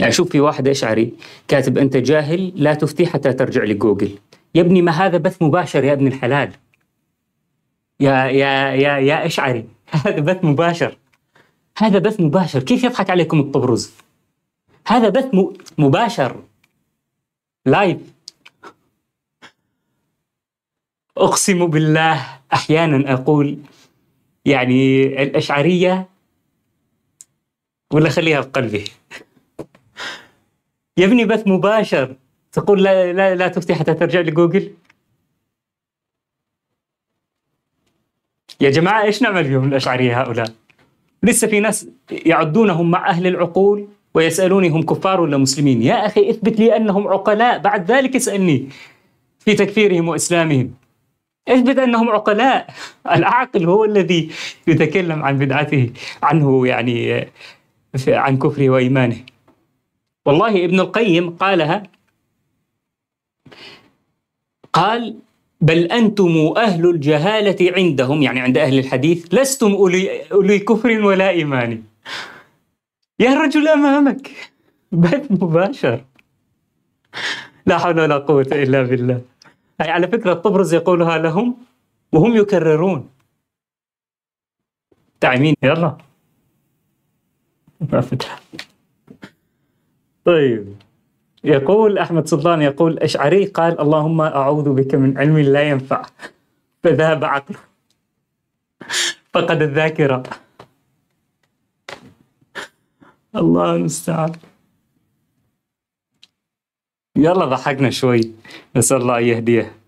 يعني شوف في واحد اشعري كاتب انت جاهل لا تفتي حتى ترجع لجوجل يا ابني ما هذا بث مباشر يا ابن الحلال يا يا يا يا اشعري هذا بث مباشر هذا بث مباشر كيف يضحك عليكم الطبرز هذا بث مباشر لايف اقسم بالله احيانا اقول يعني الاشعريه ولا خليها في قلبي يبني بث مباشر تقول لا لا, لا تفتي حتى ترجع لجوجل يا جماعة إيش نعمل بهم الأشعرية هؤلاء لسه في ناس يعدونهم مع أهل العقول ويسألوني هم كفار ولا مسلمين يا أخي اثبت لي أنهم عقلاء بعد ذلك اسألني في تكفيرهم وإسلامهم اثبت أنهم عقلاء العاقل هو الذي يتكلم عن بدعته عنه يعني عن كفره وإيمانه والله ابن القيم قالها قال بل أنتم أهل الجهالة عندهم يعني عند أهل الحديث لستم أولي, أولي كفر ولا إيمان يا رجل أمامك بث مباشر لا حول ولا قوة إلا بالله أي على فكرة الطبرز يقولها لهم وهم يكررون تعمين يلا ما فتح طيب يقول أحمد سلطان يقول أشعري قال اللهم أعوذ بك من علم لا ينفع فذهب عقله فقد الذاكرة الله المستعان يلا ضحكنا شوي نسأل الله يهديه